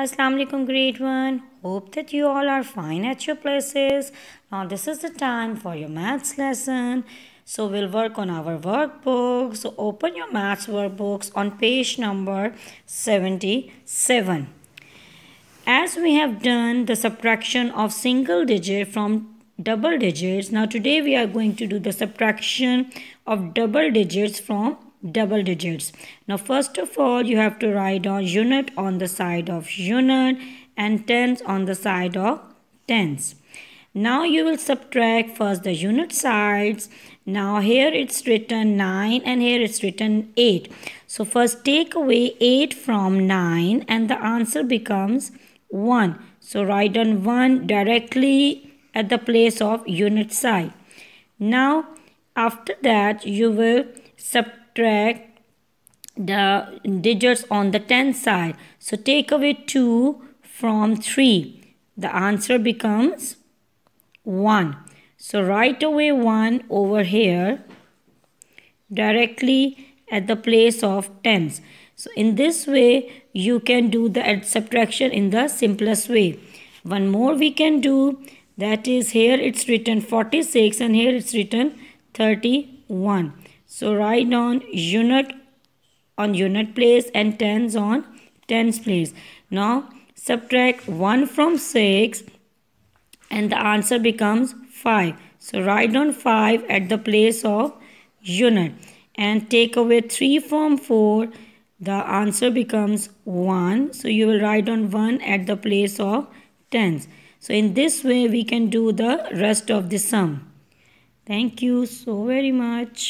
Assalamu alaikum grade 1 hope that you all are fine at your places now this is the time for your maths lesson so we'll work on our workbook so open your maths workbooks on page number 77 as we have done the subtraction of single digit from double digits now today we are going to do the subtraction of double digits from double digits. Now first of all you have to write on unit on the side of unit and tens on the side of tens. Now you will subtract first the unit sides. Now here it's written 9 and here it's written 8. So first take away 8 from 9 and the answer becomes 1. So write on 1 directly at the place of unit side. Now after that you will subtract subtract the digits on the 10 side. So take away 2 from 3. The answer becomes 1. So right away 1 over here directly at the place of tens. So in this way you can do the subtraction in the simplest way. One more we can do that is here it's written 46 and here it's written 31. So write down unit on unit place and tens on tens place. Now subtract 1 from 6 and the answer becomes 5. So write down 5 at the place of unit and take away 3 from 4 the answer becomes 1 so you will write on 1 at the place of tens so in this way we can do the rest of the sum thank you so very much